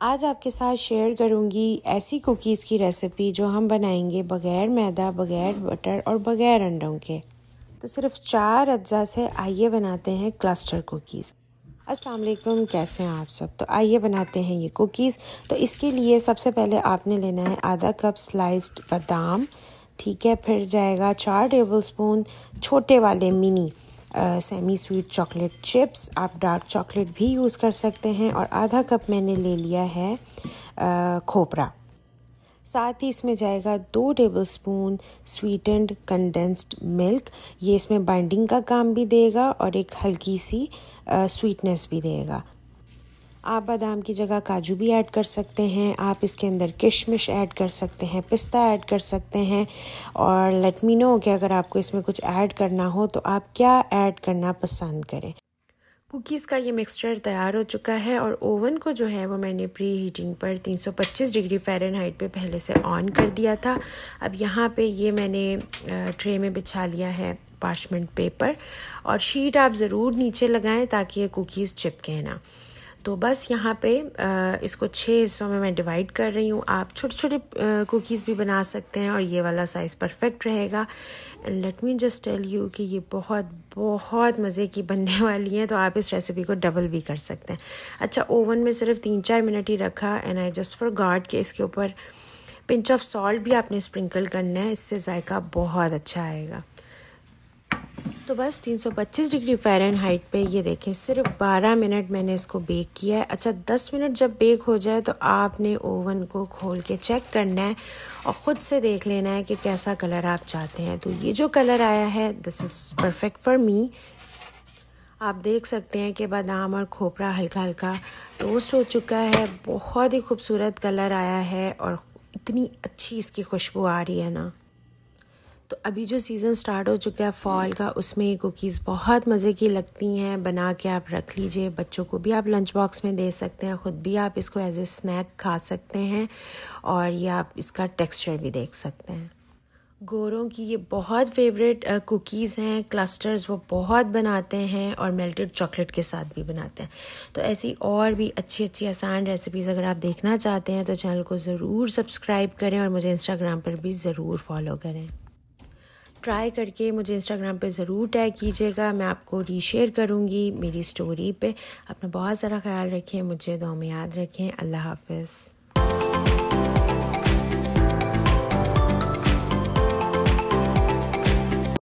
आज आपके साथ शेयर करूंगी ऐसी कुकीज़ की रेसिपी जो हम बनाएंगे बग़ैर मैदा बग़ैर बटर और बग़ैर अंडों के तो सिर्फ चार अज्जा से आइए बनाते हैं क्लस्टर कुकीज़ अस्सलाम वालेकुम कैसे हैं आप सब तो आइए बनाते हैं ये कुकीज़ तो इसके लिए सबसे पहले आपने लेना है आधा कप स्लाइस्ड बादाम ठीक है फिर जाएगा चार टेबल स्पून छोटे वाले mini semi sweet chocolate chips आप डार्क चॉकलेट भी यूज़ कर सकते हैं और आधा कप मैंने ले लिया है आ, खोपरा साथ ही इसमें जाएगा दो tablespoon sweetened condensed milk ये इसमें बाइंडिंग का काम भी देगा और एक हल्की सी स्वीटनेस भी देगा आप बादाम की जगह काजू भी ऐड कर सकते हैं आप इसके अंदर किशमिश ऐड कर सकते हैं पिस्ता ऐड कर सकते हैं और लेट मी नो कि अगर आपको इसमें कुछ ऐड करना हो तो आप क्या ऐड करना पसंद करें कुकीज़ का ये मिक्सचर तैयार हो चुका है और ओवन को जो है वो मैंने प्री हीटिंग पर 325 डिग्री फ़ारेनहाइट पे पहले से ऑन कर दिया था अब यहाँ पे ये मैंने ट्रे में बिछा लिया है पार्चमेंट पेपर और शीट आप ज़रूर नीचे लगाएं ताकि ये कुकीज़ चिपके ना तो बस यहाँ पे इसको छः हिस्सों में मैं डिवाइड कर रही हूँ आप छोटे छोटे कुकीज़ भी बना सकते हैं और ये वाला साइज़ परफेक्ट रहेगा and let me just tell you कि ये बहुत बहुत मज़े की बनने वाली हैं तो आप इस रेसिपी को डबल भी कर सकते हैं अच्छा ओवन में सिर्फ तीन चार मिनट ही रखा and I just for guard के इसके ऊपर पिंच ऑफ सॉल्ट भी आपने स्प्रिंकल करना है इससे जायका बहुत अच्छा आएगा तो बस 325 डिग्री फ़ारेनहाइट पे ये देखें सिर्फ 12 मिनट मैंने इसको बेक किया है अच्छा 10 मिनट जब बेक हो जाए तो आपने ओवन को खोल के चेक करना है और ख़ुद से देख लेना है कि कैसा कलर आप चाहते हैं तो ये जो कलर आया है this is perfect for me आप देख सकते हैं कि बादाम और खोपरा हल्का हल्का टोस्ट हो चुका है बहुत ही खूबसूरत कलर आया है और इतनी अच्छी इसकी खुशबू आ रही है ना तो अभी जो सीज़न स्टार्ट हो चुका है फॉल का उसमें कुकीज़ बहुत मज़े की लगती हैं बना के आप रख लीजिए बच्चों को भी आप लंच बॉक्स में दे सकते हैं ख़ुद भी आप इसको एज ए स्नैक खा सकते हैं और ये आप इसका टेक्सचर भी देख सकते हैं गोरों की ये बहुत फेवरेट कुकीज़ हैं क्लस्टर्स वो बहुत बनाते हैं और मेल्टेड चॉकलेट के साथ भी बनाते हैं तो ऐसी और भी अच्छी अच्छी आसान रेसिपीज़ अगर आप देखना चाहते हैं तो चैनल को ज़रूर सब्सक्राइब करें और मुझे इंस्टाग्राम पर भी ज़रूर फॉलो करें ट्राई करके मुझे इंस्टाग्राम पे ज़रूर टैग कीजिएगा मैं आपको रीशेयर करूँगी मेरी स्टोरी पे अपना बहुत सारा ख्याल रखें मुझे दो में याद रखें अल्लाह हाफिज़